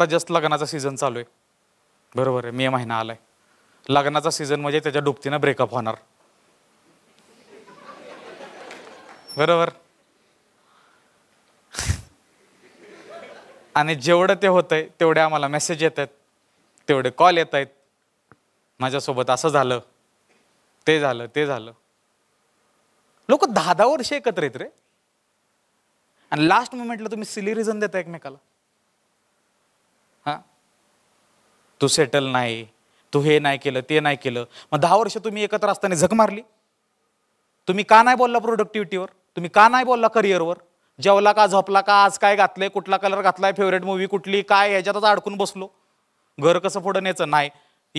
आत्ता जस्ट लग्नाचा सीझन चालू आहे बरोबर आहे मे महिना आलाय लग्नाचा सीझन म्हणजे त्याच्या डुबतीनं ब्रेकअप होणार बरोबर आणि जेवढं ते होतंय तेवढे आम्हाला मेसेज येत आहेत तेवढे कॉल येत आहेत माझ्यासोबत असं झालं ते झालं ते झालं लोक दहा दहा वर्ष एकत्र येत रे आणि लास्ट मोमेंटला तुम्ही सिली रिझन देता एकमेकाला तू सेटल नाही तू हे नाही केलं ते नाही केलं मग दहा वर्ष तुम्ही एकत्र असताना झक मारली तुम्ही का नाही बोलला प्रोडक्टिव्हिटीवर तुम्ही का नाही बोलला करिअरवर जेवला का झोपला का आज काय घातलंय कुठला कलर घातलाय फेवरेट मूवी कुठली काय ह्याच्यातच अडकून बसलो घर कसं पुढं न्यायचं नाही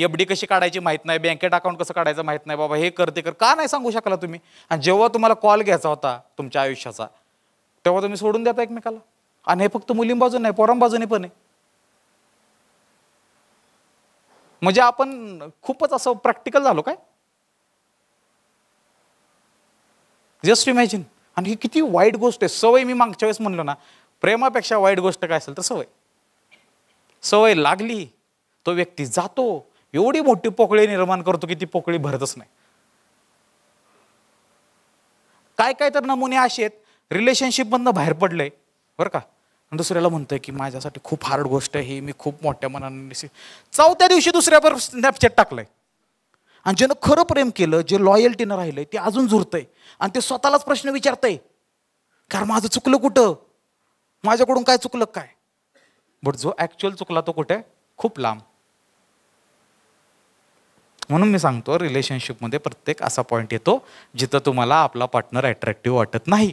एफ डी कशी काढायची माहीत नाही बँकेत अकाउंट कसं काढायचं माहीत नाही बाबा हे करते कर का नाही सांगू शकला तुम्ही आणि जेव्हा तुम्हाला कॉल घ्यायचा होता तुमच्या आयुष्याचा तेव्हा तुम्ही सोडून देता एकमेकाला आणि हे फक्त मुलीं बाजून नाही पोरां बाजूने पण आहे म्हणजे आपण खूपच असं प्रॅक्टिकल झालो काय जस्ट इमॅजिन आणि ही किती वाईट गोष्ट आहे सवय मी मागच्या वेळेस म्हणलो ना प्रेमापेक्षा वाईट गोष्ट काय असेल तर सवय सवय लागली तो व्यक्ती जातो एवढी मोठी पोकळी निर्माण करतो की ती पोकळी भरतच नाही काय काय तर नमुने असे आहेत रिलेशनशिपमधनं बाहेर पडलंय बरं का दुसऱ्याला म्हणतोय की माझ्यासाठी खूप हार्ड गोष्ट आहे ही मी खूप मोठ्या मनाने चौथ्या दिवशी दुसऱ्यावर स्नॅपचॅट टाकलंय आणि ज्यानं खरं प्रेम केलं जे लॉयल्टीनं राहिलंय ते अजून जुरतंय आणि ते स्वतःलाच प्रश्न विचारतंय कारण माझं चुकलं कुठं माझ्याकडून काय चुकलं काय बट जो ॲक्च्युअल चुकला तो कुठे खूप लांब म्हणून मी सांगतो रिलेशनशिपमध्ये प्रत्येक असा पॉईंट येतो जिथं तुम्हाला आपला पार्टनर अट्रॅक्टिव्ह वाटत नाही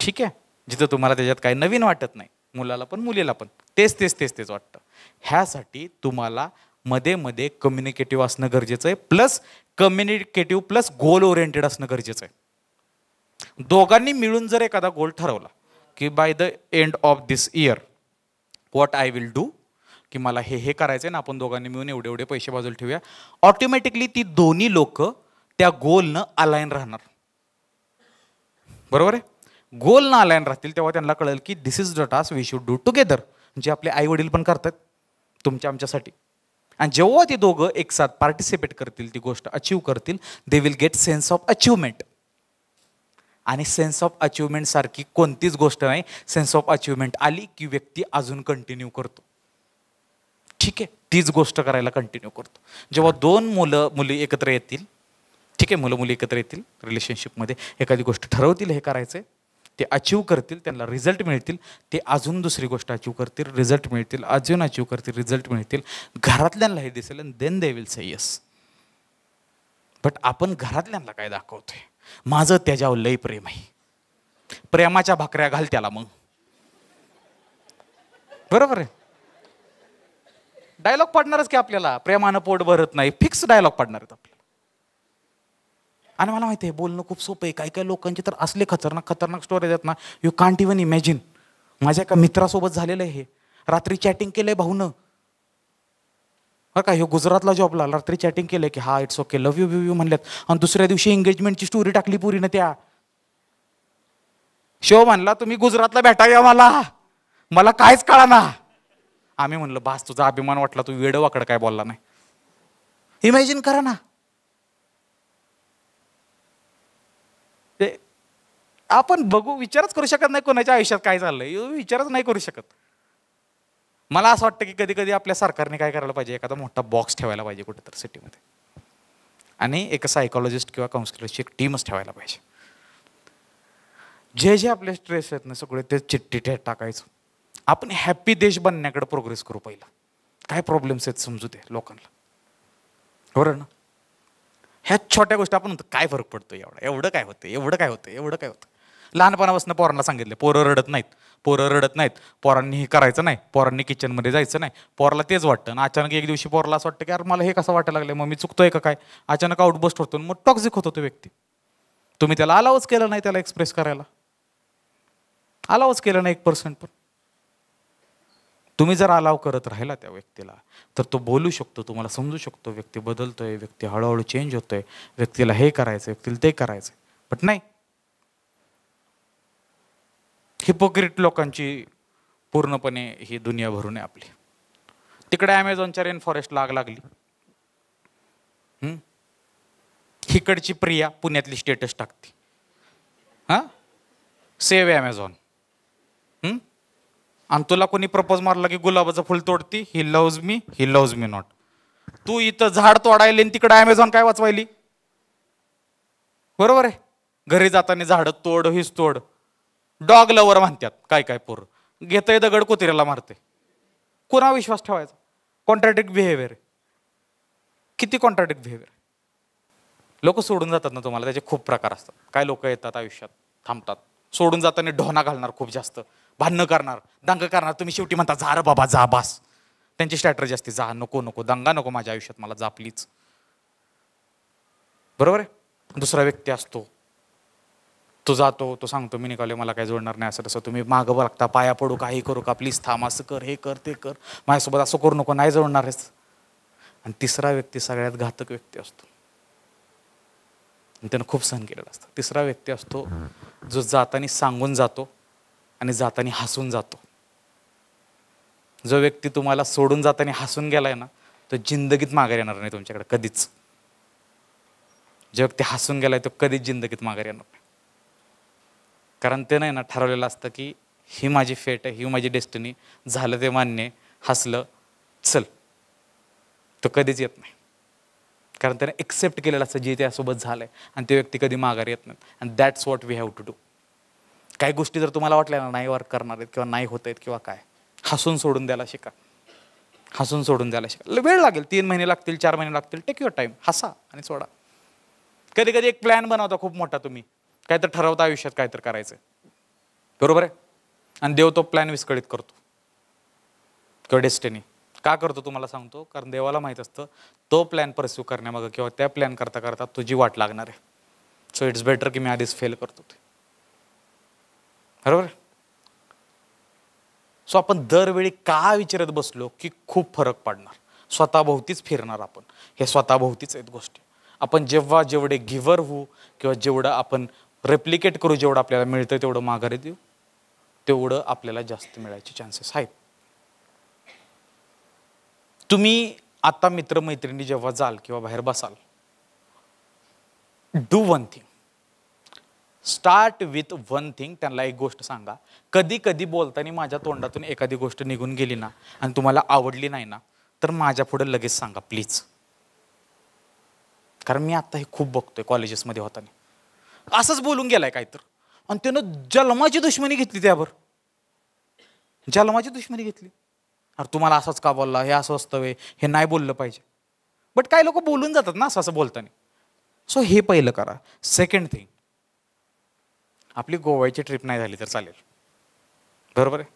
ठीक आहे जिथं तुम्हाला त्याच्यात काही नवीन वाटत नाही मुलाला पण मुलीला पण तेच तेच तेच तेच वाटतं ह्यासाठी तुम्हाला मध्ये मध्ये कम्युनिकेटिव्ह असणं गरजेचं आहे plus communicative plus goal oriented असणं गरजेचं आहे दोघांनी मिळून जर एखादा गोल ठरवला की by the end of this year what I will do की मला हे हे करायचं आहे ना आपण दोघांनी मिळून एवढे एवढे पैसे बाजूला ठेवूया ऑटोमॅटिकली ती दोन्ही लोक त्या गोलनं अलाईन राहणार बरोबर आहे गोल नाल्यान राहतील तेव्हा त्यांना कळेल की this is the task we should do together जे आपले आई वडील पण करतात तुमच्या आमच्यासाठी आणि जेव्हा ते दोघं एक साथ पार्टिसिपेट करतील ती गोष्ट अचीव करतील they will get sense of achievement आणि सेन्स ऑफ अचीवमेंट सारखी कोणतीच गोष्ट नाही सेन्स ऑफ अचिव्हमेंट आली की व्यक्ती अजून कंटिन्यू करतो ठीक आहे तीच गोष्ट करायला कंटिन्यू करतो जेव्हा दोन मुलं मुली एकत्र येतील ठीक आहे मुलं मुली एकत्र येतील रिलेशनशिपमध्ये एखादी गोष्ट ठरवतील हे करायचं ते अचीव करतील त्यांना रिझल्ट मिळतील ते अजून दुसरी गोष्ट अचीव करतील रिझल्ट मिळतील अजून अचीव करतील रिझल्ट मिळतील हे दिसेल आणि then they will say yes but आपण घरातल्यांना काय दाखवतोय माझं त्याच्यावर लय प्रेम आहे प्रेमाच्या भाकऱ्या घाल त्याला मग बरोबर आहे डायलॉग पाडणारच की आपल्याला प्रेमानं पोट भरत नाही फिक्स डायलॉग पडणार आहेत आणि मला माहिती आहे बोलणं खूप सोपं आहे काही काही लोकांचे तर असले खतरनाक खतरनाक स्टोरी आहेत ना यू कांट इवन इमॅजिन माझ्या एका मित्रासोबत झालेलं आहे रात्री चॅटिंग केलंय आहे भाऊनं बरं का ह्यो गुजरातला जॉबला रात्री चॅटिंग केलंय की हा इट्स ओके लव्ह यू व्यू यू म्हणल्यात आणि दुसऱ्या दिवशी एंगेजमेंटची स्टोरी टाकली पुरी ना त्या शो म्हणला तुम्ही गुजरातला भेटा या मला मला कायच कळा ना आम्ही म्हणलं बास तुझा अभिमान वाटला तू वेड वाकड काय बोलला नाही इमॅजिन करा ना आपण बघू विचारच करू शकत नाही कोणाच्या आयुष्यात काय चाललंय विचारच नाही करू शकत मला असं वाटतं की कधी कधी आपल्या सरकारने काय करायला पाहिजे एखादा मोठा बॉक्स ठेवायला पाहिजे कुठेतरी सिटीमध्ये आणि एक सायकोलॉजिस्ट किंवा काउन्सिलरची एक टीमच ठेवायला पाहिजे जे जे आपले स्ट्रेस आहेत ना सगळे ते चिठ्ठी ठे टाकायचं आपण हॅपी देश बनण्याकडे प्रोग्रेस करू पहिला काय प्रॉब्लेम्स आहेत समजू दे लोकांना बरोबर हो ना ह्या छोट्या गोष्टी आपण काय फरक पडतो एवढा एवढं काय होतं एवढं काय होतं एवढं काय होतं लहानपणापासून पोरांना सांगितलं पोरं रडत नाहीत पोरं रडत नाहीत पोरांनी हे करायचं नाही पोरांनी किचनमध्ये जायचं नाही पोराला तेच वाटतं आणि अचानक एक दिवशी पोराला असं वाटतं की अरे मला हे कसं वाटायला लागलं मग मी चुकतोय का काय अचानक आउटबस्ट होतो मग टॉक्झिक होतो तो व्यक्ती तुम्ही त्याला अलावच केलं नाही त्याला एक्सप्रेस करायला अलावच केलं नाही एक पर्सेंट पण तुम्ही जर अलाव करत राहिला त्या व्यक्तीला तर तो बोलू शकतो तुम्हाला समजू शकतो व्यक्ती बदलतोय व्यक्ती हळूहळू चेंज होतोय व्यक्तीला हे करायचं व्यक्तीला ते करायचं बट नाही हिपोक्रिट लोकांची पूर्णपणे ही दुनिया भरून आहे आपली तिकडे ॲमेझॉनच्या रेन फॉरेस्ट लाग लागली हिकडची प्रिया पुण्यातली स्टेटस टाकते हां सेव ॲमेझॉन आणि तुला कोणी प्रपोज मारला की गुलाबाचं फुल तोडती he loves me he loves me not तू इथं झाड आणि तिकडे ॲमेझॉन काय वाचवायली बरोबर आहे घरी जाताना झाडं तोड हीच तोड डॉग लवर म्हणतात काय काय पोर घेतय दगड कुत्र्याला मारते कोणा विश्वास ठेवायचा कॉन्ट्राडिक्ट बिहेवियर किती कॉन्ट्राडिक्ट बिहेवियर लोक सोडून जातात ना तुम्हाला त्याचे खूप प्रकार असतात काय लोक येतात आयुष्यात थांबतात सोडून जाताना ढोना घालणार खूप जास्त भांडणं करणार दंग करणार तुम्ही शेवटी म्हणता जा रे बाबा जा बास त्यांची स्ट्रॅटर्जी असते जा नको नको दंगा नको माझ्या आयुष्यात मला जा बरोबर आहे दुसरा व्यक्ती असतो तो जातो तो सांगतो मी निघालो मला काय जोडणार नाही असं तसं तुम्ही मागं बघता पाया पडू काही करू का प्लीज थांब असं कर हे कर ते कर माझ्यासोबत असं करू नको नाही जोडणार आहेस आणि तिसरा व्यक्ती सगळ्यात घातक व्यक्ती असतो त्यानं खूप सहन केलेला असतं तिसरा व्यक्ती असतो जो जातानी सांगून जातो आणि जातानी हसून जातो जो व्यक्ती तुम्हाला सोडून जाताना हसून गेलाय ना तो जिंदगीत माघार येणार नाही तुमच्याकडे कधीच जो व्यक्ती हसून गेलाय तो कधीच जिंदगीत माघार येणार नाही कारण ते नाही ना ठरवलेलं असतं की ही माझी फेट आहे ही माझी डेस्टिनी झालं ते मान्य हसलं चल तो कधीच येत नाही कारण त्याने एक्सेप्ट केलेलं असतं जे त्यासोबत झालं आहे आणि ते व्यक्ती कधी माघार येत नाहीत and that's what we have to do काही गोष्टी जर तुम्हाला वाटल्या ना नाही वर्क करणार आहेत किंवा नाही होत आहेत किंवा काय हसून सोडून द्यायला शिका हसून सोडून द्यायला शिका वेळ लागेल तीन महिने लागतील चार महिने लागतील टेक युअर टाईम हसा आणि सोडा कधी कधी एक प्लॅन बनवता खूप मोठा तुम्ही काय तर ठरवता आयुष्यात काय करायचं बरोबर आहे आणि देव तो प्लॅन विस्कळीत करतो किंवा डेस्टिनी का करतो तुम्हाला सांगतो कारण देवाला माहीत असतं तो प्लॅन परस्यू करण्यामागं किंवा त्या प्लॅन करता करता तुझी वाट लागणार आहे सो इट्स बेटर की मी आधीच फेल करतो ते बरोबर सो आपण दरवेळी का विचारत बसलो की खूप फरक पडणार स्वतःभोवतीच फिरणार आपण हे स्वतःभोवतीच आहेत गोष्टी आपण जेव्हा जेवढे गिवर होऊ किंवा जेवढं आपण रेप्लिकेट करू जेवढं आपल्याला मिळतं तेवढं माघारी देऊ तेवढं आपल्याला जास्त मिळायचे चान्सेस आहेत तुम्ही आता मित्रमैत्रिणी जेव्हा जाल किंवा बाहेर बसाल do one thing start with one thing त्यांना एक गोष्ट सांगा कधी कधी बोलताना माझ्या तोंडातून एखादी गोष्ट निघून गेली ना आणि तुम्हाला आवडली नाही ना तर माझ्या पुढे लगेच सांगा प्लीज कारण मी आता हे खूप बघतोय कॉलेजेसमध्ये होताना असंच बोलून गेलाय काय तर आणि त्यानं जन्माची दुश्मनी घेतली त्यावर जन्माची दुश्मनी घेतली अरे तुम्हाला असंच का बोलला हे असं असतं हे नाही बोललं पाहिजे बट काही लोक बोलून जातात ना असं असं बोलताना सो हे पहिलं करा सेकंड थिंग आपली गोव्याची ट्रिप नाही झाली तर चालेल बरोबर आहे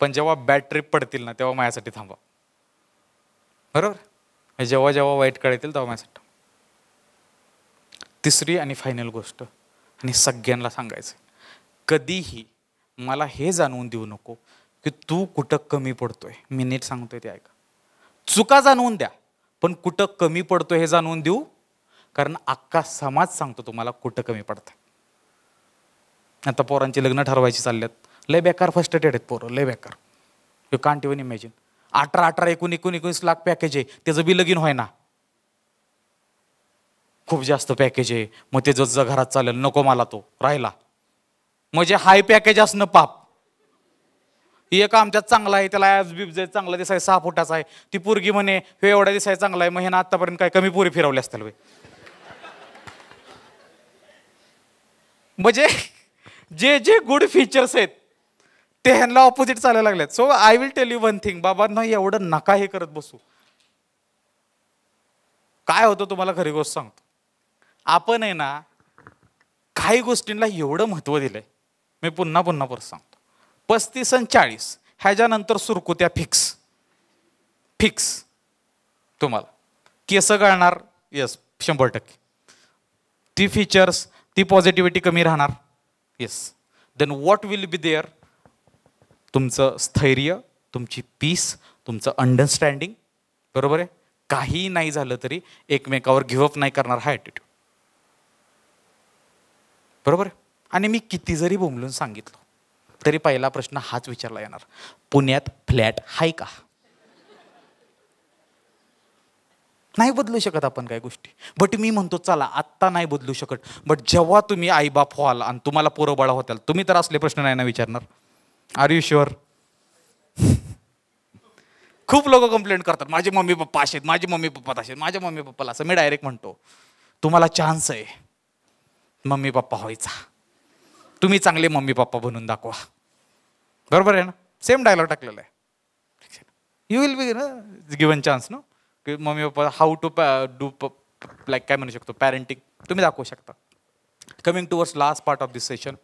पण जेव्हा बॅड ट्रिप पडतील ना तेव्हा माझ्यासाठी थांबा बरोबर म्हणजे जेव्हा जेव्हा वाईट कळतील तेव्हा माझ्यासाठी तिसरी आणि फायनल गोष्ट आणि सगळ्यांना सांगायचं कधीही मला हे जाणवून देऊ नको की तू कुठं कमी पडतोय मी नीट सांगतोय ते ऐका चुका जाणवून द्या पण कुठं कमी पडतोय हे जाणवून देऊ कारण अख्खा समाज सांगतो तुम्हाला कुठं कमी पडतं आता पोरांची लग्न ठरवायची चालल्यात लय बेकार फर्स्ट एड आहेत पोरं लय बेकार यू कांट इवन इमॅजिन अठरा अठरा एकूण एकूण एकोणीस लाख पॅकेज आहे त्याचं बी लगीन होय ना खूप जास्त पॅकेज आहे मग ते जसं घरात चालेल नको मला तो राहिला म्हणजे हाय पॅकेज असणं पाप एक आमच्यात चांगला आहे त्याला ॲब्स बीप चांगला दिसाय सहा फुटाचा आहे ती पोरगी म्हणे हे एवढा दिसाय चांगला आहे मग ह्यानं आत्तापर्यंत काय कमी पुरी फिरवले असतील म्हणजे जे जे गुड फीचर्स आहेत ते ह्यांना ऑपोजिट चालायला लागलेत so I will tell you one thing बाबा ना एवढं नका हे करत बसू काय होतं तुम्हाला खरी गोष्ट सांगतो आपण आहे ना काही गोष्टींना एवढं महत्त्व दिलं आहे मी पुन्हा पुन्हा परत सांगतो पस्तीस आणि चाळीस ह्याच्यानंतर सुरकुत्या फिक्स फिक्स तुम्हाला केस गळणार येस शंभर टक्के ती फीचर्स ती पॉझिटिव्हिटी कमी राहणार yes then what will be there तुमचं स्थैर्य तुमची पीस तुमचं अंडरस्टँडिंग बरोबर आहे काही नाही झालं तरी एकमेकावर गिव्हअप नाही करणार हा ॲटिट्यूड बरोबर आणि मी किती जरी बोंबलून सांगितलं तरी पहिला प्रश्न हाच विचारला येणार पुण्यात फ्लॅट आहे का नाही बदलू शकत आपण काय गोष्टी बट मी म्हणतो चला आत्ता नाही बदलू शकत बट जेव्हा तुम्ही आईबाप व्हाल आणि तुम्हाला पोरं बाळा होताल तुम्ही तर असले प्रश्न नाही ना विचारणार आर यू शुअर खूप लोक कंप्लेंट करतात माझे मम्मी पप्पा असे आहेत माझे मम्मी पप्पा तसे माझ्या मम्मी पप्पाला असं मी डायरेक्ट म्हणतो तुम्हाला चान्स आहे मम्मी पप्पा व्हायचा तुम्ही चांगले मम्मी पप्पा बनून दाखवा बरोबर आहे ना सेम डायलॉग टाकलेला आहे यू विल बी ना गिवन चान्स नो की mummy papa how to do like काय म्हणू शकतो पॅरेंटिंग तुम्ही दाखवू शकता coming towards last part of this session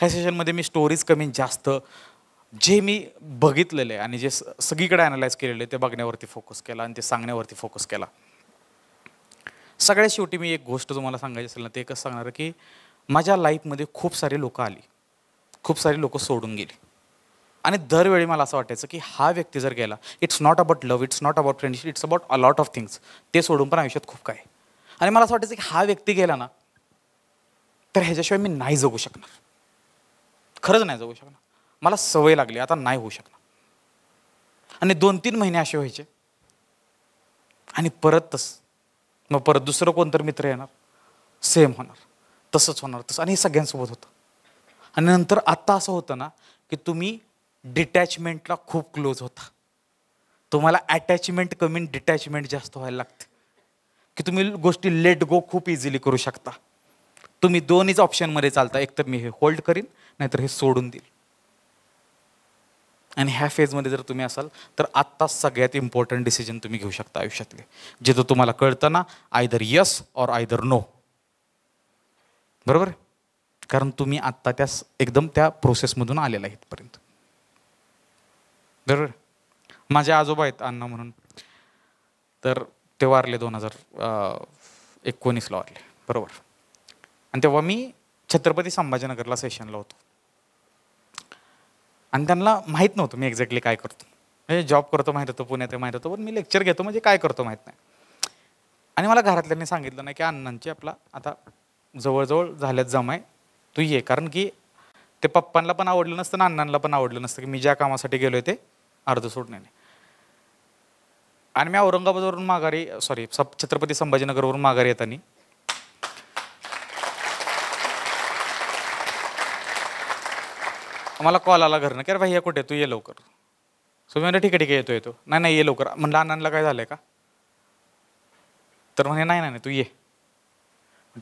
ह्या सेशनमध्ये मी स्टोरीज कमी जास्त जे मी बघितलेले आणि जे सगळीकडे अनालाइज केलेले ते बघण्यावरती फोकस केला आणि ते सांगण्यावरती फोकस केला सगळ्यात शेवटी मी एक गोष्ट तुम्हाला सांगायची असेल ना ते कसं सांगणार की माझ्या लाईफमध्ये खूप सारे लोकं आली खूप सारी लोकं सोडून गेली आणि दरवेळी मला असं वाटायचं की हा व्यक्ती जर गेला it's not about love it's not about friendship it's about a lot of things ते सोडून पण आयुष्यात खूप काय आणि मला असं वाटायचं की हा व्यक्ती गेला ना तर ह्याच्याशिवाय मी नाही जगू शकणार खरंच नाही जगू शकणार मला सवय लागली आता नाही होऊ शकणार आणि दोन तीन महिने असे व्हायचे आणि परत तसं मग परत दुसरं कोणतर मित्र येणार सेम होणार तसंच होणार तसं आणि हे सगळ्यांसोबत होतं आणि नंतर आत्ता असं होतं ना की तुम्ही डिटॅचमेंटला खूप क्लोज होता तुम्हाला अटॅचमेंट कमी डिटॅचमेंट जास्त व्हायला लागते की तुम्ही गोष्टी लेट गो खूप इझिली करू शकता तुम्ही दोन्हीच ऑप्शनमध्ये चालता एकतर मी हे होल्ड करीन नाहीतर हे सोडून देईल आणि ह्या फेजमध्ये जर तुम्ही असाल तर आत्ता सगळ्यात इम्पॉर्टंट डिसिजन तुम्ही घेऊ शकता आयुष्यातले जिथं तुम्हाला कळतं ना either yes or either no बरोबर कारण तुम्ही आत्ता त्या एकदम त्या प्रोसेसमधून आलेला इथपर्यंत बरोबर माझे आजोबा आहेत अण्णा म्हणून तर ते वारले दोन हजार एकोणीसला वारले बरोबर आणि तेव्हा मी छत्रपती संभाजीनगरला सेशनला होतो आणि त्यांना माहीत नव्हतं मी एक्झॅक्टली काय करतो म्हणजे जॉब करतो माहीत होतं पुण्यात माहीत होतं पण मी लेक्चर घेतो म्हणजे काय करतो माहीत नाही आणि मला घरातल्यांनी सांगितलं नाही की अण्णांची आपला आता जवळजवळ झाल्यात आहे तू ये कारण की ते पप्पांना पण आवडलं नसतं ना अण्णांना पण आवडलं नसतं की मी ज्या कामासाठी गेलो ते अर्ध सोडण्याने आणि मी औरंगाबादवरून माघारी सॉरी सप छत्रपती संभाजीनगरवरून माघारी येताना मला कॉल आला घरनं की अरे भाई या कुठे तू ये लवकर सो मी म्हणलं ठीक आहे ठीक आहे येतो येतो नाही नाही ये लवकर म्हणलं अण्णांना काय झालं का तर म्हणे नाही नाही तू ये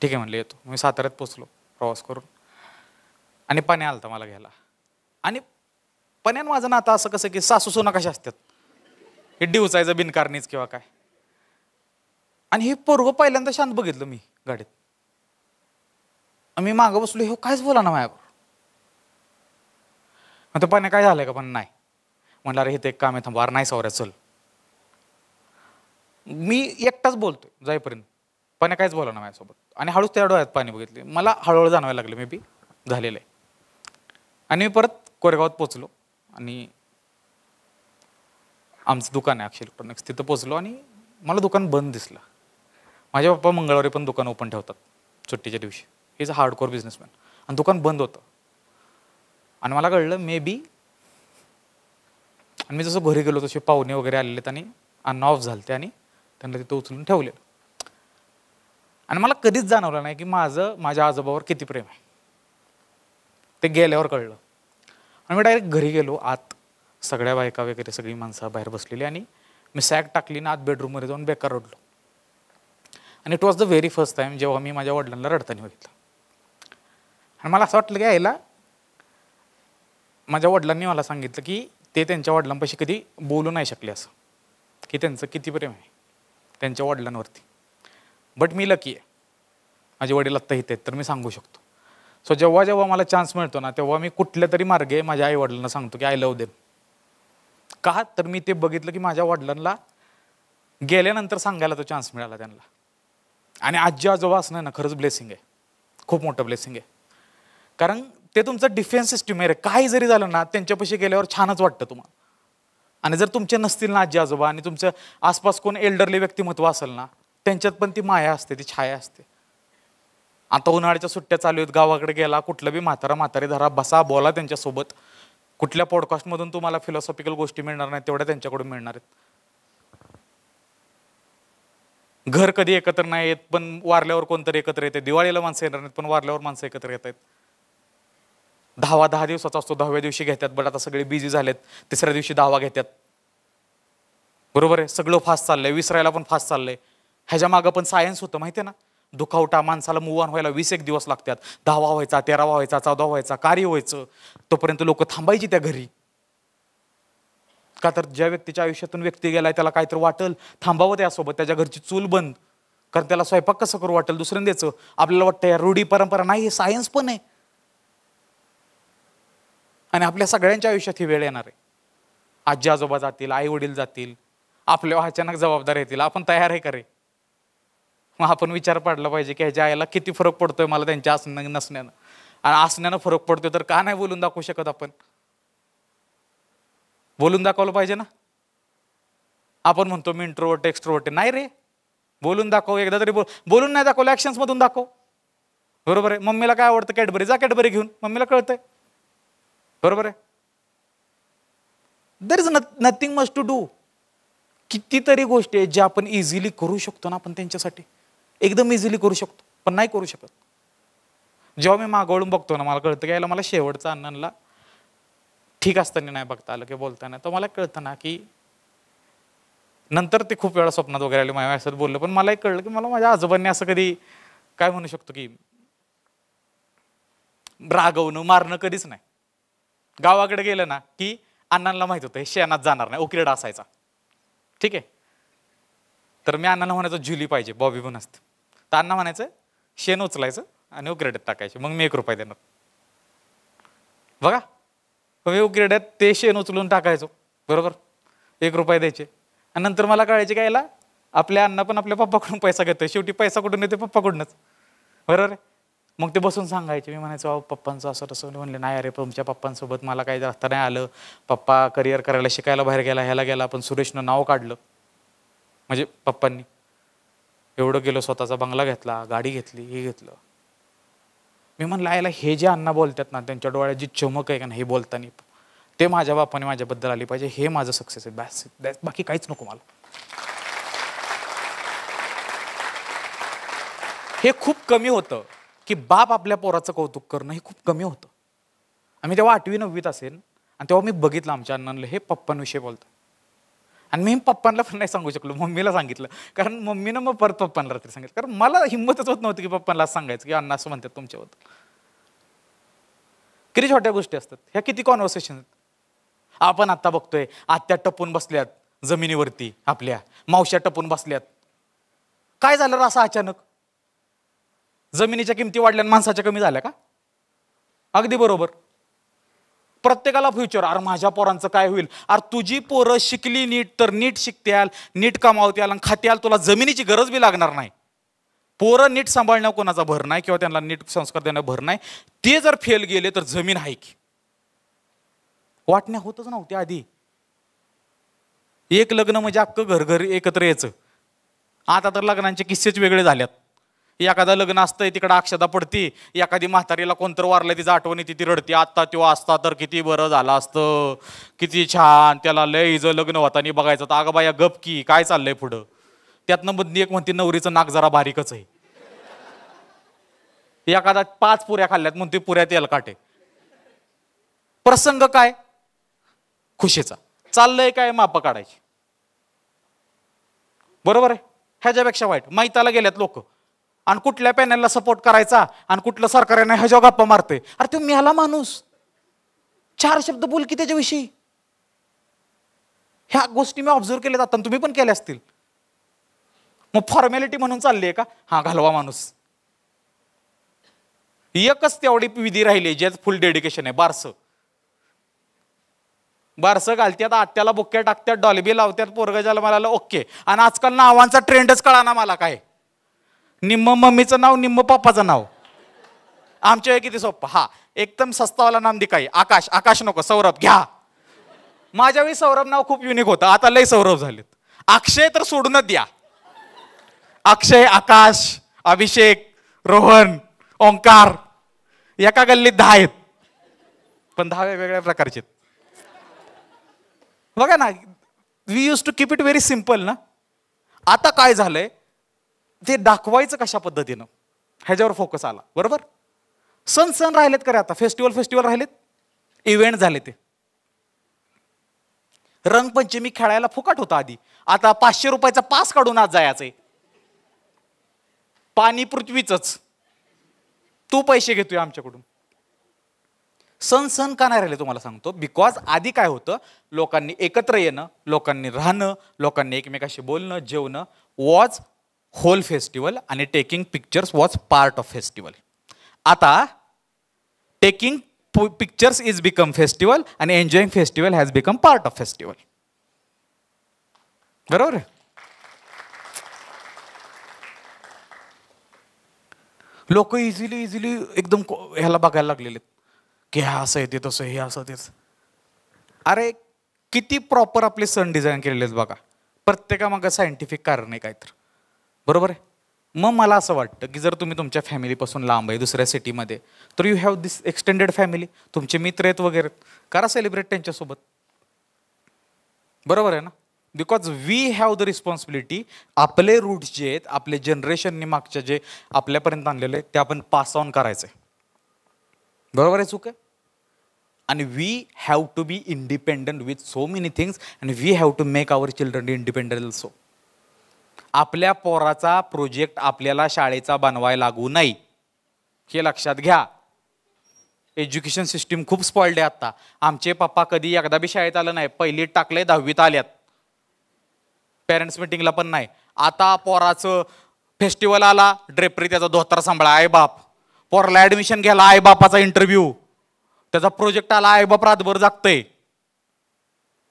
ठीक आहे म्हणलं येतो मी साताऱ्यात पोचलो प्रवास करून आणि पाण्या आलता मला घ्यायला आणि पण्यान माझं ना आता असं कसं की सासू सोना कशा असतात हे डिवचायचं बिनकारणीच किंवा काय आणि हे पोरगं पहिल्यांदा शांत बघितलं मी गाडीत मी मागं बसलो हे हो, कायच बोला ना माझ्यावर मग पण काय झालं का पण नाही म्हटलं अरे हे ते काम आहे थांबवार नाही सवऱ्या चल मी एकटाच बोलतोय जाईपर्यंत पाण्या काहीच बोला ना माझ्यासोबत आणि हळूच त्या डोळ्यात पाणी बघितले मला हळूहळू जाणवायला लागले मे बी झालेलं आहे आणि मी परत कोरेगावात पोचलो आणि आमचं दुकान आहे अक्षय इलेक्ट्रॉनिक्स तिथं पोचलो आणि मला दुकान बंद दिसलं माझे पप्पा मंगळवारी पण दुकान ओपन ठेवतात सुट्टीच्या दिवशी इज अ हार्डकोर बिझनेसमॅन आणि दुकान बंद होतं आणि मला कळलं मे बी आणि मी जसं घरी गेलो तसे पाहुणे वगैरे आलेले आणि अन्न ऑफ झालते आणि त्यांना तिथं उचलून ठेवले आणि मला कधीच जाणवलं नाही की माझं माझ्या आजोबावर किती प्रेम आहे ते गेल्यावर कळलं आणि मी डायरेक्ट घरी गेलो आत सगळ्या बायका वगैरे सगळी माणसं बाहेर बसलेली आणि मी सॅग टाकली ना आत बेडरूममध्ये जाऊन बेकार रडलो आणि it was the very first time जेव्हा मी माझ्या वडिलांना रडताना बघितलं आणि मला असं वाटलं की यायला माझ्या वडिलांनी मला सांगितलं की ते त्यांच्या वडिलांपाशी कधी बोलू नाही शकले असं की त्यांचं किती प्रेम आहे त्यांच्या वडिलांवरती बट मी लकी आहे माझे वडील आत्ता इथे आहेत तर मी सांगू शकतो सो जेव्हा जेव्हा मला चान्स मिळतो ना तेव्हा मी कुठल्या तरी मार्गे माझ्या वडिलांना सांगतो की आय लव देम का तर मी ते बघितलं की माझ्या वडिलांना गेल्यानंतर सांगायला तो चान्स मिळाला त्यांना आणि आजी आजोबा असणं ना खरंच ब्लेसिंग आहे खूप मोठं ब्लेसिंग आहे कारण ते तुमचं डिफेन्स सिस्टीम आहे काही जरी झालं ना त्यांच्यापाशी गेल्यावर छानच वाटतं तुम्हाला आणि जर तुमचे नसतील ना आजी आजोबा आणि तुमचं आसपास कोण एल्डरली व्यक्तिमत्व असेल ना त्यांच्यात पण ती माया असते ती छाया असते आता उन्हाळ्याच्या सुट्ट्या चालू आहेत गावाकडे गेला कुठलं बी म्हातारा म्हातारी धरा बसा बोला त्यांच्यासोबत कुठल्या पॉडकास्टमधून तुम्हाला फिलॉसॉफिकल गोष्टी मिळणार नाही तेवढ्या त्यांच्याकडून मिळणार आहेत घर कधी एकत्र नाही येत पण वारल्यावर कोणतरी एकत्र येते दिवाळीला माणसं येणार नाहीत पण वारल्यावर माणसं एकत्र येत आहेत दहावा दहा दिवसाचा असतो दहाव्या दिवशी घेतात बट आता सगळे बिझी झालेत तिसऱ्या दिवशी दहावा घेतात बरोबर आहे सगळं फास्ट चाललंय विसरायला पण फास्ट चाललंय ह्याच्या मागं पण सायन्स होतं माहिती आहे ना दुखावटा माणसाला मूवान व्हायला वीस एक दिवस लागतात दहावा व्हायचा तेरावा व्हायचा चौदा व्हायचा कार्य व्हायचं तोपर्यंत लोक थांबायची त्या घरी का तर ज्या व्यक्तीच्या आयुष्यातून व्यक्ती गेलाय त्याला काहीतरी वाटल थांबावं त्यासोबत त्याच्या घरची चूल बंद कारण त्याला स्वयंपाक कसं करू वाटेल दुसऱ्यांदेचं आपल्याला वाटतं या रूढी परंपरा नाही हे सायन्स पण आहे आणि आपल्या सगळ्यांच्या आयुष्यात ही वेळ येणार आहे आजी आजोबा जातील आई वडील जातील आपल्या अचानक जबाबदार येतील आपण तयार आहे करे मग आपण विचार पाडला पाहिजे की ह्याच्या आईला किती फरक पडतोय मला त्यांच्या आसन नसण्यानं आणि असण्यानं फरक पडतोय तर का नाही बोलून दाखवू शकत आपण बोलून दाखवलं पाहिजे ना आपण म्हणतो मी इंट्रोवर्ट एक्स्ट्रोवर्ट नाही रे बोलून दाखव एकदा तरी बोल बोलून नाही दाखवलं ॲक्शन्समधून दाखव बरोबर आहे मम्मीला काय आवडतं कॅडबरी जा कॅडबरी घेऊन मम्मीला कळतंय बरोबर आहे there is nothing must to do कितीतरी गोष्टी आहेत ज्या आपण इझिली करू शकतो ना आपण त्यांच्यासाठी एकदम इझिली करू शकतो पण नाही करू शकत जेव्हा मी मागवळून बघतो ना मला कळतं की याला मला शेवटचा अन्नाला ठीक असताना नाही बघता आलं की बोलताना तर मला कळतं ना की नंतर ते खूप वेळा स्वप्नात वगैरे आले माझ्या असं बोललं पण मला एक कळलं की मला माझ्या आजोबांनी असं कधी काय म्हणू शकतो की रागवणं मारणं कधीच नाही गावाकडे गेलं ना की अण्णांना माहित होतं हे शेणात जाणार नाही ओक्रेड असायचा ठीक आहे तर मी अण्णांना म्हणायचं झुली पाहिजे बॉबी पण असतं तर अण्णा म्हणायचं शेण उचलायचं आणि उकिरड्यात टाकायचे मग मी एक रुपये देणार बघा मी उकिरड्यात ते शेण उचलून टाकायचो बरोबर एक रुपये द्यायचे आणि नंतर मला कळायचे काय याला आपल्या अण्णा पण आपल्या पप्पाकडून पैसा घेतोय शेवटी पैसा कुठून येते पप्पाकडूनच बरोबर आहे मग ते बसून सांगायचे मी म्हणायचो अहो पप्पांचं असं तसं म्हणले नाही अरे तुमच्या पप्पांसोबत मला काही जास्त नाही आलं पप्पा करिअर करायला शिकायला बाहेर गेला ह्याला गेला पण सुरेशनं नाव काढलं म्हणजे पप्पांनी एवढं गेलो स्वतःचा बंगला घेतला गाडी घेतली हे घेतलं मी म्हणलं आयला हे जे अण्णा बोलतात ना त्यांच्या डोळ्यात जी चमक आहे का ना हे बोलताना ते माझ्या बापाने माझ्याबद्दल आली पाहिजे हे माझं सक्सेस आहे बॅस बाकी काहीच नको मला हे खूप कमी होतं की बाप आपल्या पोराचं कौतुक करणं हे खूप कमी होतं आम्ही तेव्हा आठवी नववीत असेल आणि तेव्हा मी बघितलं आमच्या अण्णांना हे पप्पांविषयी बोलतं आणि मी पप्पांना पण नाही सांगू शकलो मम्मीला सांगितलं कारण मम्मीनं मग परत पप्पांना रात्री सांगितलं कारण मला हिंमतच होत नव्हती की पप्पांना सांगायचं की अण्णा असं म्हणतात तुमच्याबद्दल किती छोट्या गोष्टी असतात ह्या किती कॉन्व्हर्सेशन आहेत आपण आत्ता बघतोय आत्या टपून बसल्यात जमिनीवरती आपल्या मावश्या टपून बसल्यात काय झालं असं अचानक जमिनीच्या किमती वाढल्या माणसाच्या कमी झाल्या का अगदी बरोबर प्रत्येकाला फ्युचर अरे माझ्या पोरांचं काय होईल अरे तुझी पोरं शिकली नीट तर नीट शिकत्याल नीट कमावत्याल आणि खात्याल तुला जमिनीची गरज बी लागणार नाही पोरं नीट सांभाळण्या कोणाचा भर नाही किंवा त्यांना नीट संस्कार देण्यावर भर नाही ते जर फेल गेले तर जमीन आहे की वाटण्या होतच नव्हत्या आधी एक लग्न म्हणजे अख्खं घर घर एकत्र यायचं आता तर लग्नांचे किस्सेच वेगळे झाल्यात एखादा लग्न असतंय तिकडं अक्षदा पडती एखादी म्हातारीला कोणतर वारलं तिचं आठवण येते ती रडती आत्ता तो असता तर किती बरं झालं असतं किती छान त्याला लय इज लग्न होतानी बघायचं तर बाया गप की काय चाललंय पुढं त्यातनं मधली एक म्हणते नवरीचं नाक जरा बारीकच आहे एखादा पाच पुऱ्या खाल्ल्यात म्हणते पुऱ्या तेलकाटे प्रसंग काय खुशीचा चाललंय काय माप काढायची बरोबर आहे ह्याच्यापेक्षा वाईट माहिताला गेल्यात लोक आणि कुठल्या पॅनलला सपोर्ट करायचा आणि कुठलं सरकारने हजो गप्पा मारते अरे तो आला माणूस चार शब्द बोल की त्याच्याविषयी ह्या गोष्टी मी ऑब्झर्व केल्या जातात तुम्ही पण केल्या असतील मग फॉर्मॅलिटी म्हणून चालली आहे का हा घालवा माणूस एकच तेवढी विधी राहिली ज्याच फुल डेडिकेशन आहे बारसं बारसं घालत्यात आत्याला बुक्क्या टाकत्यात डॉलबी लावत्यात पोरगजाला म्हणाला ओके आणि आजकाल नावांचा ट्रेंडच कळाना मला काय निम्म मम्मीचं नाव निम्म पप्पाचं नाव आमच्या किती सोप्पा हा एकदम सस्तावाला नाम दिकाई आकाश आकाश नको सौरभ घ्या माझ्या वेळी सौरभ नाव खूप युनिक होतं आता लय सौरभ झालेत अक्षय तर सोडूनच द्या अक्षय आकाश अभिषेक रोहन ओंकार एका गल्लीत दहा आहेत पण दहा वेगवेगळ्या प्रकारचे बघा ना we use to keep it very simple ना आता काय झालंय ते दाखवायचं कशा पद्धतीनं ह्याच्यावर फोकस आला बरोबर सण सण राहिलेत का रे आता फेस्टिवल फेस्टिवल राहिलेत इव्हेंट झाले ते रंगपंचमी खेळायला फुकट होता आधी आता पाचशे रुपयाचा पास काढून आज जायचंय पाणी पृथ्वीच तू पैसे घेतोय आमच्याकडून सण सण का नाही राहिले तुम्हाला सांगतो बिकॉज आधी काय होतं लोकांनी एकत्र येणं लोकांनी राहणं लोकांनी एकमेकाशी बोलणं जेवणं वॉज होल फेस्टिवल आणि taking pictures was part of festival आता taking pictures is become festival आणि enjoying festival has become part of festival बरोबर लोक इझिली इझिली एकदम ह्याला बघायला लागलेले की हा असं येते तसं हे असं तेच अरे किती प्रॉपर आपले सण डिझाईन केलेले आहेत बघा प्रत्येकामागं सायंटिफिक कारण आहे काहीतरी बरोबर आहे मग मला असं वाटतं की जर तुम्ही तुमच्या फॅमिलीपासून लांब आहे दुसऱ्या सिटीमध्ये तर you have this extended family तुमचे मित्र आहेत वगैरे करा सेलिब्रेट त्यांच्यासोबत बरोबर आहे ना because we have the responsibility आपले रूट्स जे आहेत आपले जनरेशनने मागच्या जे आपल्यापर्यंत आणलेले आहेत ते आपण पास ऑन करायचं आहे बरोबर आहे चूक आहे आणि we have to be independent with so many things and we have to make our children independent सो आपल्या पोराचा प्रोजेक्ट आपल्याला शाळेचा बनवाय लागू नाही हे लक्षात घ्या एज्युकेशन सिस्टीम खूप स्पॉइल्ड आहे आत्ता आमचे पप्पा कधी एकदा बी शाळेत आलं नाही पहिली टाकले दहावीत आल्यात पेरेंट्स मिटिंगला पण नाही आता पोराचं फेस्टिवल आला ड्रेपरी त्याचा धोतर सांभाळा आय बाप पोराला ॲडमिशन घ्यायला आय बापाचा इंटरव्ह्यू त्याचा प्रोजेक्ट आला आय बाप रातभर जागतंय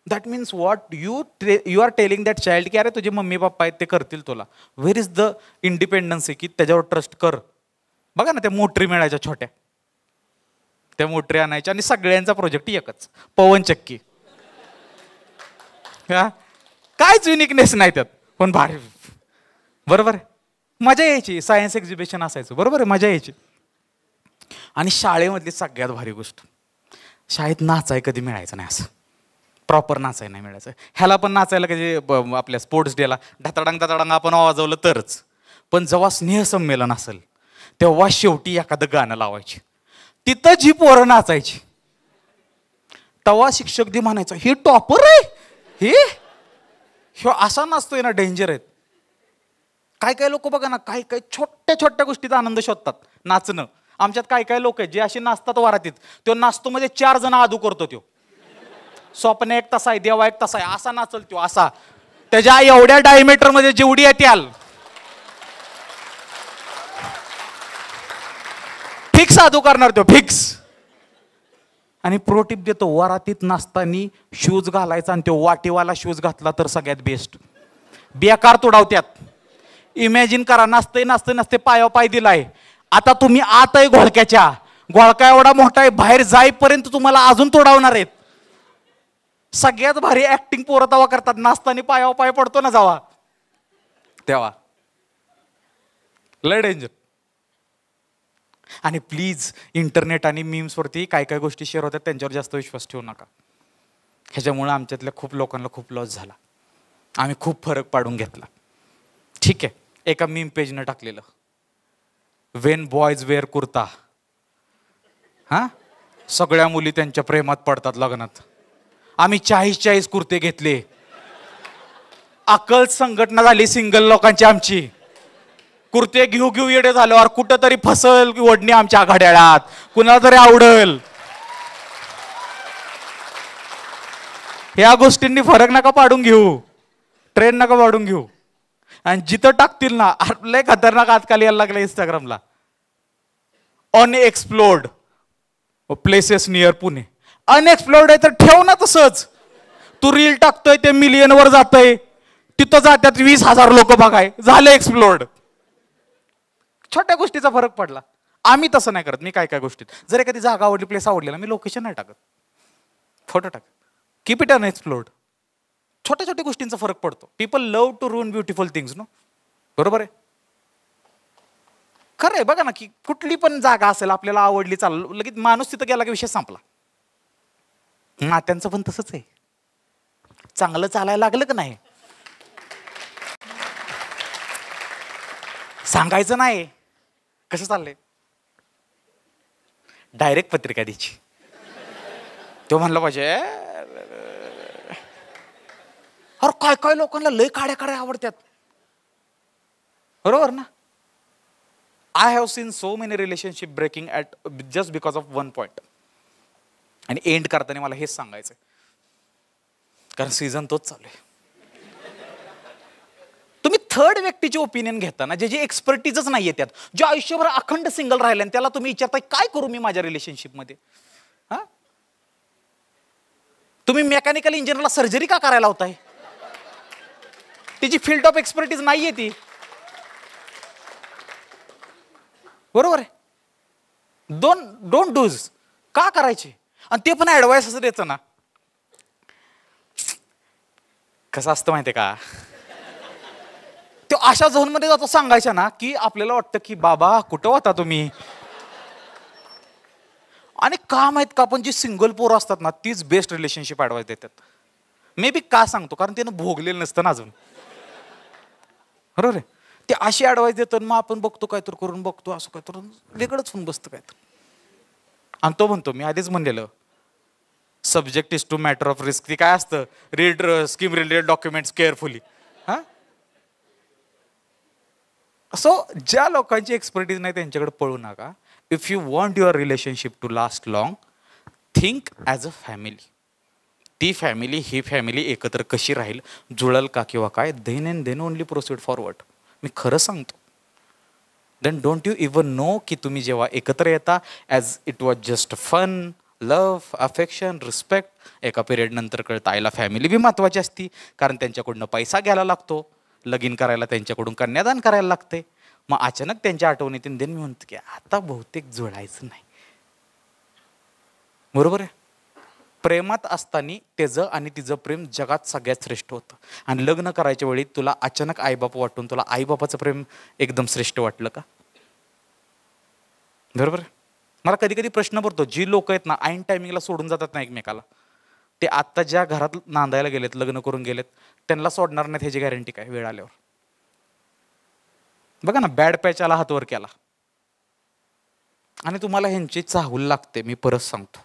दॅट मीन्स वॉट यू ट्रे you are telling that child की अरे तुझे मम्मी पप्पा आहेत ते करतील तुला व्हेर इज द इंडिपेंडन्स आहे की त्याच्यावर ट्रस्ट कर बघा ना त्या मोटरी मिळायच्या छोट्या त्या मोटरी आणायच्या आणि सगळ्यांचा प्रोजेक्ट एकच पवनचक्की का कायच युनिकनेस नाही त्यात पण भारी बरोबर आहे मजा यायची सायन्स एक्झिबिशन असायचं बरोबर आहे मजा यायची आणि शाळेमधली सगळ्यात भारी गोष्ट शाळेत नाचाय कधी मिळायचं नाही असं प्रॉपर नाचायला नाही मिळायचं ह्याला पण नाचायला काही आपल्या स्पोर्ट्स डेला धाताडांग धताडांग आपण वाजवलं तरच पण जेव्हा स्नेहसंमेलन असेल तेव्हा शेवटी एखादं गाणं लावायची तिथं जी पोरं नाचायची तेव्हा शिक्षक दे म्हणायचं हे टॉपर आहे हे ह्यो असा नाचतोय ना डेंजर आहेत काय काय लोक बघा ना काही काही छोट्या छोट्या गोष्टीचा आनंद शोधतात नाचणं आमच्यात काय काय लोक आहेत जे असे नाचतात वरातीत तो नाचतो म्हणजे चार जण आदू करतो तो स्वप्न एक तसा आहे देवा एक तसा आहे असा नाचल तो असा त्याच्या एवढ्या डायमीटरमध्ये जेवढी आहे त्याल फिक्स साधू करणार तो फिक्स आणि प्रोटीप देतो वरातीत नाचतानी शूज घालायचा आणि तो वाटीवाला शूज घातला तर सगळ्यात बेस्ट बेकार तोडावत्यात इमॅजिन करा नाचते नाचते नाचते पाया पाय दिलाय आता तुम्ही आत आहे घोळक्याच्या घोळका एवढा मोठा आहे बाहेर जाईपर्यंत तुम्हाला अजून तोडावणार आहेत सगळ्यात भारी ऍक्टिंग पोरं करतात नाचताना पायावा पाय पडतो ना जावा तेव्हा लय डेंजर आणि प्लीज इंटरनेट आणि मीम्सवरती काय काय गोष्टी शेअर होतात त्यांच्यावर जास्त विश्वास ठेवू नका ह्याच्यामुळे आमच्यातल्या खूप लोकांना खूप लॉस झाला आम्ही खूप फरक पाडून घेतला ठीक आहे एका मीम पेजनं टाकलेलं वेन बॉयज वेअर कुर्ता हां सगळ्या मुली त्यांच्या प्रेमात पडतात लग्नात आम्ही चाळीस चाळीस कुर्ते घेतले अकल संघटना झाली सिंगल लोकांची आमची कुर्ते घेऊ घेऊ येडे झालो और कुठं तरी फसल ओढणी आमच्या घड्याळात कुणाला तरी आवडल ह्या गोष्टींनी फरक नका पाडून घेऊ ट्रेन नका पाडून घेऊ आणि जिथं टाकतील ना आपले खतरनाक आजकाल यायला लागले इंस्टाग्रामला unexplored places near Pune unexplored आहे तर ठेव ना तसंच तू रील टाकतोय ते मिलियनवर जात आहे तिथं जात्यात वीस हजार लोक बघाय झालं एक्सप्लोर्ड छोट्या गोष्टीचा फरक पडला आम्ही तसं नाही करत मी काय काय गोष्टीत जर एखादी जागा आवडली प्लेस आवडली ना मी लोकेशन नाही टाकत फोटो टाकत कीप इट अनएक्सप्लोर्ड छोट्या छोट्या गोष्टींचा फरक पडतो people love to ruin beautiful things no बरोबर आहे खरं आहे बघा ना की कुठली पण जागा असेल आपल्याला आवडली चाल लगेच माणूस तिथं गेला की विषय संपला नात्यांचं पण तसंच आहे चांगलं चालायला लागलं का नाही सांगायचं नाही कसं चाललंय डायरेक्ट पत्रिका द्यायची तो म्हणला पाहिजे अरे काय काय लोकांना लय काड्या काड्या आवडतात बरोबर ना I have seen so many relationship breaking at just because of one point आणि एंड करताना मला हेच सांगायचं कारण सीझन तोच चालू आहे तुम्ही थर्ड व्यक्तीचे ओपिनियन घेताना जे जे एक्सपर्टीजच नाही त्यात जे आयुष्यभर अखंड सिंगल राहिले त्याला तुम्ही विचारताय काय करू मी माझ्या रिलेशनशिपमध्ये हा तुम्ही मेकॅनिकल इंजिनिअरला सर्जरी का करायला होताय तिची फील्ड ऑफ एक्सपर्टीज नाहीये ती बरोबर आहे दोन डोंट डूज का करायचे आणि ते पण ॲडवाईस असं देतं ना कसं असतं माहिती का तो अशा झोन मध्ये जातो सांगायच्या ना की आपल्याला वाटतं की बाबा कुठं होता तुम्ही आणि का माहित का आपण जी सिंगल पोरं असतात ना तीच बेस्ट रिलेशनशिप ॲडवाईस देतात मे बी का सांगतो कारण त्यानं भोगलेलं नसतं ना अजून बरोबर ते अशी ॲडवाईस देतात मग आपण बघतो काहीतरी करून बघतो असं काहीतरी वेगळंच होऊन बसतं काहीतरी आणि तो म्हणतो मी आधीच म्हणलेलं subject is to matter of risk ती काय असतं read scheme related documents carefully हां सो ज्या लोकांची एक्सपर्टीज नाही त्यांच्याकडे पळू नका if you want your relationship to last long think as a family ती फॅमिली ही फॅमिली एकत्र कशी राहील जुळल का किंवा काय then and then only proceed forward मी खरं सांगतो then don't you even know की तुम्ही जेव्हा एकत्र येता as it was just fun love affection respect एका पिरियडनंतर नंतर कळतं आईला फॅमिली बी महत्त्वाची असती कारण त्यांच्याकडनं पैसा घ्यायला लागतो लगीन करायला त्यांच्याकडून कन्यादान करायला लागते मग अचानक त्यांच्या आठवणीतून देन मी म्हणतो की आता बहुतेक जुळायचं नाही बरोबर आहे प्रेमात असताना त्याचं आणि तिचं प्रेम जगात सगळ्यात श्रेष्ठ होतं आणि लग्न करायच्या वेळी तुला अचानक आईबाप वाटून तुला आईबापाचं प्रेम एकदम श्रेष्ठ वाटलं का बरोबर मला कधी कधी प्रश्न पडतो जी लोक आहेत ना ऐन टायमिंगला सोडून जातात ना एकमेकाला ते आत्ता ज्या घरात नांदायला गेलेत लग्न करून गेलेत त्यांना सोडणार नाहीत ह्याची गॅरंटी काय वेळ आल्यावर बघा ना बॅड पॅच आला हातवर केला आणि तुम्हाला ह्यांची चाहूल लागते मी परत सांगतो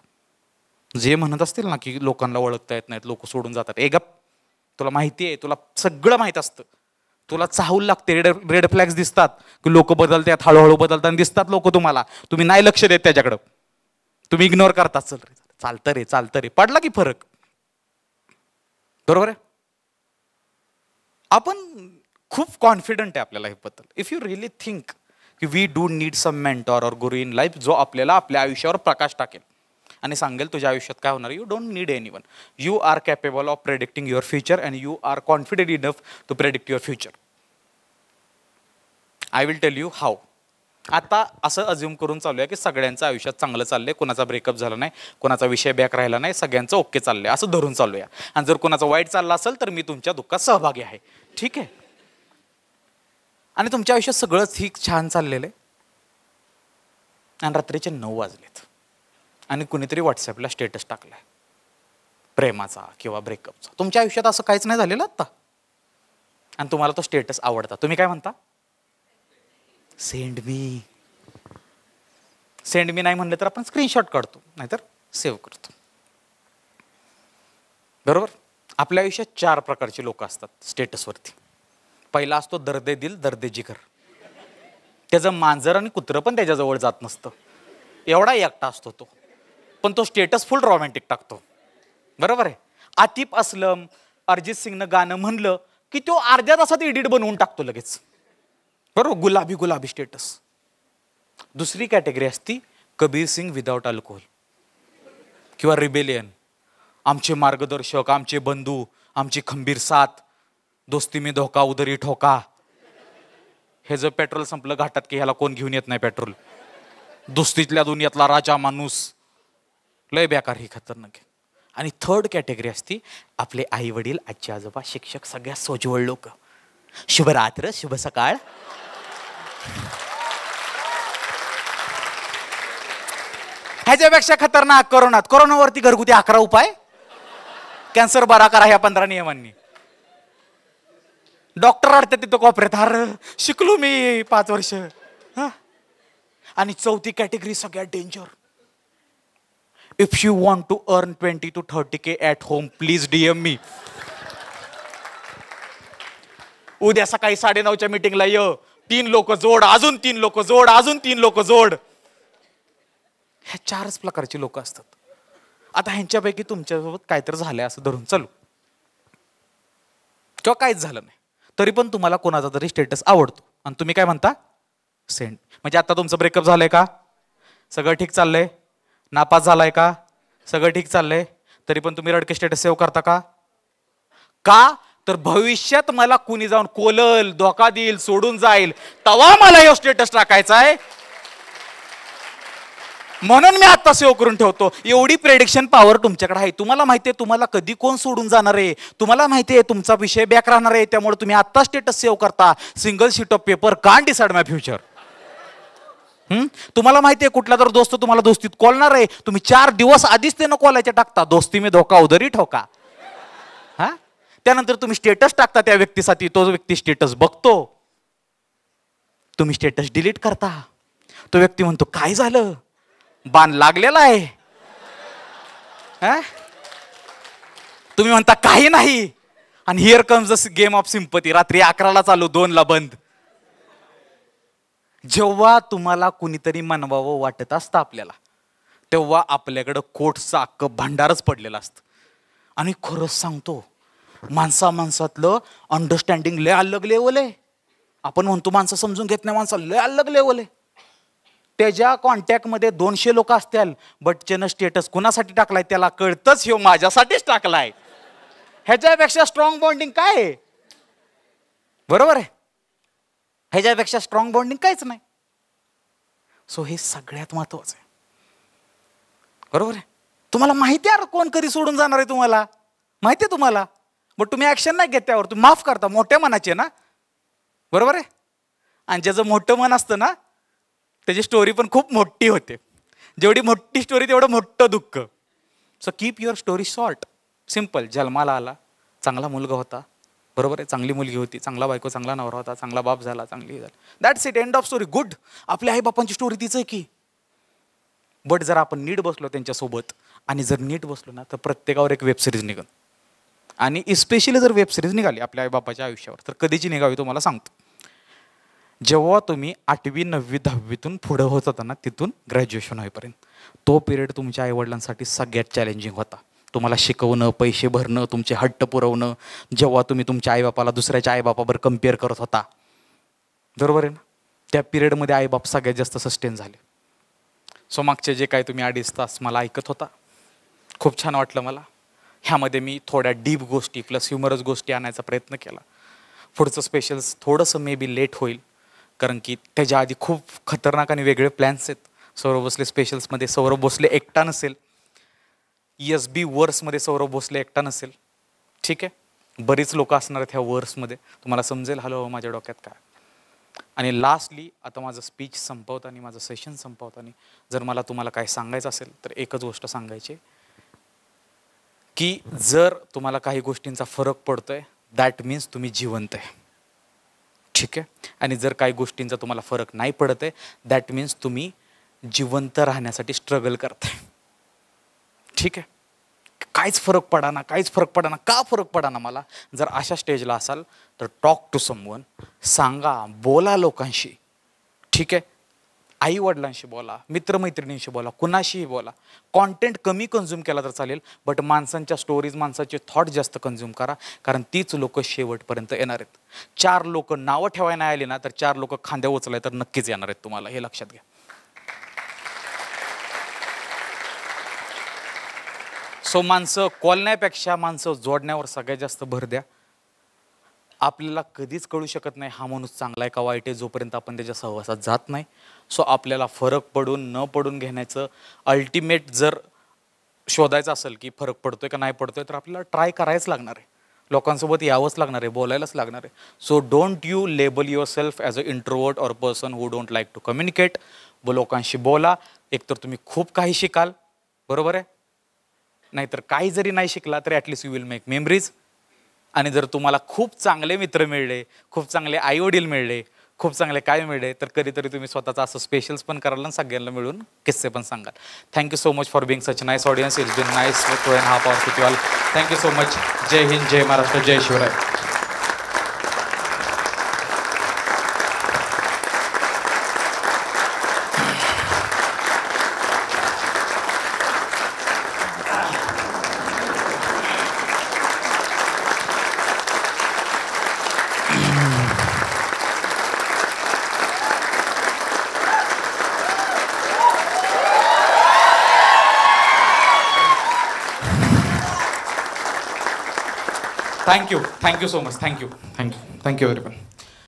जे म्हणत असतील ना की लोकांना ओळखता येत नाहीत लोक सोडून जातात ए गप तुला माहिती आहे तुला सगळं माहीत असतं तुला चाहूल लागते रेड रेड फ्लॅग्स दिसतात की लोक बदलतात हळूहळू बदलताना दिसतात लोक तुम्हाला तुम्ही नाही लक्ष देत त्याच्याकडं तुम्ही इग्नोर करता चल रे चालतं रे चालतं रे पडला की फरक बरोबर आहे आपण खूप कॉन्फिडंट आहे आपल्याला लाईफबद्दल इफ यू रिअली थिंक की we do need some mentor or guru in life जो आपल्याला आपल्या आयुष्यावर प्रकाश टाकेल आणि सांगेल तुझ्या आयुष्यात काय होणार you don't need any one you are capable of predicting your future and you are confident enough to predict your future I will tell you how आता असं अज्युम करून चालू आहे की सगळ्यांचं आयुष्यात चांगलं आहे कुणाचा ब्रेकअप झाला नाही कोणाचा विषय बॅक राहिला नाही सगळ्यांचं ओके आहे असं धरून चालूया आणि जर कुणाचा वाईट चालला असेल तर मी तुमच्या दुःखात सहभागी आहे ठीक आहे आणि तुमच्या आयुष्यात सगळंच ठीक छान चाललेलं आहे आणि रात्रीचे नऊ वाजलेत आणि कुणीतरी व्हॉट्सॲपला स्टेटस टाकलाय प्रेमाचा किंवा ब्रेकअपचा तुमच्या आयुष्यात असं काहीच नाही झालेलं आत्ता आणि तुम्हाला तो स्टेटस आवडता तुम्ही काय म्हणता सेंड मी सेंड मी नाही म्हणलं तर आपण स्क्रीनशॉट काढतो नाहीतर सेव्ह करतो बरोबर आपल्या आयुष्यात चार प्रकारचे लोक असतात स्टेटसवरती पहिला असतो दर्दे दिल दर्दे जिगर त्याचं मांजर आणि कुत्रं पण त्याच्याजवळ जात नसतं एवढा एकटा असतो तो पण तो स्टेटस फुल रॉमॅन्टिक टाकतो बरोबर आहे आतिफ असलम अरिजित सिंगनं गाणं म्हणलं की तो अर्ध्या तासात एडिट बनवून टाकतो लगेच बरोबर गुलाबी गुलाबी स्टेटस दुसरी कॅटेगरी असती कबीर सिंग विदाऊट अल्कोहोल किंवा रिबेलियन आमचे मार्गदर्शक आमचे बंधू आमची खंबीर साथ दोस्ती मी धोका उदरी ठोका हे जर पेट्रोल संपलं घाटात की ह्याला कोण घेऊन येत नाही पेट्रोल दोस्तीतल्या दुनियातला राजा माणूस लय बेकार ही खतरनाक आहे आणि थर्ड कॅटेगरी असती आपले आई वडील आजी आजोबा शिक्षक सगळ्या सोजवळ लोक शुभरात्र शुभ सकाळ ह्याच्यापेक्षा खतरनाक कोरोनात कोरोनावरती घरगुती अकरा उपाय कॅन्सर बरा करा ह्या पंधरा नियमांनी डॉक्टर अडतात तिथं कॉपरेत हार शिकलो मी पाच वर्ष आणि चौथी कॅटेगरी सगळ्यात danger if If you want to earn 20 to 30K at home, please DM मी उद्या सकाळी साडेनऊच्या मीटिंगला ये तीन लोक जोड अजून तीन लोक जोड अजून तीन लोक जोड ह्या चारच प्रकारचे लोक असतात आता ह्यांच्यापैकी तुमच्यासोबत काहीतरी झालंय असं धरून चालू किंवा काहीच झालं नाही तरी पण तुम्हाला कोणाचा तरी स्टेटस आवडतो आणि तुम्ही काय म्हणता सेंड म्हणजे आता तुमचं ब्रेकअप झालंय का सगळं ठीक चाललंय नापास झालाय का सगळं ठीक चाललंय तरी पण तुम्ही रडके स्टेटस सेव्ह करता का का तर भविष्यात मला कुणी जाऊन कोलल धोका देईल सोडून जाईल तवा मला यो स्टेटस टाकायचा आहे म्हणून मी आता सेव्ह करून ठेवतो एवढी प्रेडिक्शन पॉवर तुमच्याकडे आहे तुम्हाला माहिती आहे तुम्हाला कधी कोण सोडून जाणार आहे तुम्हाला माहिती आहे तुमचा विषय बॅक राहणार आहे त्यामुळे तुम्ही आता स्टेटस सेव्ह करता single sheet of paper can decide my future तुम्हाला माहिती आहे कुठला तर दोस्त तुम्हाला दोस्तीत कॉलणार आहे तुम्ही चार दिवस आधीच ते कॉलायच्या टाकता दोस्ती मी धोका उदरी ठोका हा त्यानंतर तुम्ही स्टेटस टाकता त्या व्यक्तीसाठी तो व्यक्ती स्टेटस बघतो तुम्ही स्टेटस डिलीट करता तो व्यक्ती म्हणतो काय झालं बाण लागलेला आहे तुम्ही म्हणता काही नाही आणि here comes the game of sympathy रात्री अकराला चालू दोनला बंद जेव्हा तुम्हाला कुणीतरी मनवावं वाटत असतं आपल्याला तेव्हा आपल्याकडं कोटचा अक्क भांडारच पडलेला असतं आणि खरंच सांगतो माणसा माणसातलं अंडरस्टँडिंग लय अलग लेवल आहे आपण म्हणतो माणसं समजून घेत नाही माणसं लय अलग लेवल आहे त्याच्या कॉन्टॅक्टमध्ये दोनशे लोक असतील बटचेनं स्टेटस कुणासाठी टाकलाय त्याला कळतंच हे माझ्यासाठीच टाकलाय ह्याच्यापेक्षा स्ट्रॉंग बॉन्डिंग काय आहे बरोबर आहे ह्याच्यापेक्षा स्ट्रॉंग बॉन्डिंग काहीच नाही सो हे सगळ्यात महत्वाचं आहे बरोबर आहे तुम्हाला माहिती आहे कोण कधी सोडून जाणार आहे तुम्हाला माहिती आहे तुम्हाला मग तुम्ही ॲक्शन नाही घेत त्यावर तुम्ही माफ करता मोठ्या मनाचे ना बरोबर आहे आणि ज्याचं मोठं मन असतं ना त्याची स्टोरी पण खूप मोठी होते जेवढी मोठी स्टोरी तेवढं मोठं दुःख so keep your story short simple जन्माला आला चांगला मुलगा होता बरोबर आहे चांगली मुलगी होती चांगला बायको चांगला नवरा होता चांगला बाप झाला चांगली झाला that's it end of story good आपल्या बापांची स्टोरी तिचं आहे की बट जर आपण नीट बसलो त्यांच्यासोबत आणि जर नीट बसलो ना तर प्रत्येकावर एक वेब सिरीज निघल आणि इस्पेशली जर वेबसिरीज निघाली आपल्या आई बापाच्या आयुष्यावर तर कधीची निघावी तुम्हाला सांगतो जेव्हा तुम्ही आठवी नववी दहावीतून पुढं होत होता ना तिथून ग्रॅज्युएशन होईपर्यंत तो पिरियड तुमच्या आईवडिलांसाठी सगळ्यात चॅलेंजिंग होता तुम्हाला शिकवणं पैसे भरणं तुमचे हट्ट पुरवणं जेव्हा तुम्ही तुमच्या आईबापाला दुसऱ्याच्या आईबापावर कम्पेअर करत होता बरोबर आहे ना त्या पिरियडमध्ये आईबाप सगळ्यात जास्त सस्टेन झाले सो मागचे जे काय तुम्ही अडीच तास मला ऐकत होता खूप छान वाटलं मला ह्यामध्ये मी थोड्या डीप गोष्टी प्लस ह्युमरस गोष्टी आणायचा प्रयत्न केला पुढचं स्पेशल्स थोडंसं मे बी लेट होईल कारण की त्याच्या आधी खूप खतरनाक आणि वेगळे प्लॅन्स आहेत सौरभ भोसले स्पेशल्समध्ये सौरभ भोसले एकटा नसेल एस बी वर्समध्ये सौरभ भोसले एकटा नसेल ठीक आहे बरीच लोक असणार आहेत ह्या वर्समध्ये तुम्हाला समजेल हलो माझ्या डोक्यात काय आणि लास्टली आता माझं स्पीच संपवताना माझं सेशन संपवताना जर मला तुम्हाला काय सांगायचं असेल तर एकच गोष्ट सांगायची की जर तुम्हाला काही गोष्टींचा फरक पडतो आहे दॅट मीन्स तुम्ही जिवंत आहे ठीक आहे आणि जर काही गोष्टींचा तुम्हाला फरक नाही पडत आहे दॅट मीन्स तुम्ही जिवंत राहण्यासाठी स्ट्रगल करताय ठीक आहे काहीच फरक पडाना काहीच फरक पडाना का फरक पडाना मला जर अशा स्टेजला असाल तर टॉक टू समवन सांगा बोला लोकांशी ठीक आहे आई वडिलांशी बोला मित्रमैत्रिणींशी बोला कुणाशीही बोला कॉन्टेंट कमी कन्झ्युम केला तर चालेल बट माणसांच्या स्टोरीज माणसाचे थॉट जास्त कन्झ्युम करा कारण तीच लोकं शेवटपर्यंत येणार आहेत चार लोकं नावं ठेवायला आली ना तर चार लोक खांद्या उचलाय तर नक्कीच येणार आहेत तुम्हाला हे लक्षात घ्या सो माणसं कॉलण्यापेक्षा माणसं जोडण्यावर सगळ्यात जास्त भर द्या आपल्याला कधीच कळू शकत नाही हा माणूस चांगला आहे का वाईट आहे जोपर्यंत आपण त्याच्या सहवासात जात नाही सो आपल्याला फरक पडून न पडून घेण्याचं अल्टिमेट जर शोधायचं असेल की फरक आहे का नाही पडतोय तर आपल्याला ट्राय करायच लागणार आहे लोकांसोबत यावंच लागणार आहे बोलायलाच लागणार आहे so don't you label yourself as a introvert or person who don't like to communicate व लोकांशी बोला एकतर तुम्ही खूप काही शिकाल बरोबर आहे नाहीतर काही जरी नाही शिकला तरी at least you will make memories आणि जर तुम्हाला खूप चांगले मित्र मिळले खूप चांगले आईवडील मिळले खूप चांगले काय मिळले तर कधीतरी तुम्ही स्वतःचा असं स्पेशल्स पण कराल आणि सगळ्यांना मिळून किस्से पण सांगाल thank you so much for being such nice audience is been nice to an half hour thank you so much Jai Hind Jai Maharashtra Jai Shivrai thank you. Thank you so much. Thank you. Thank you. Thank you, everyone.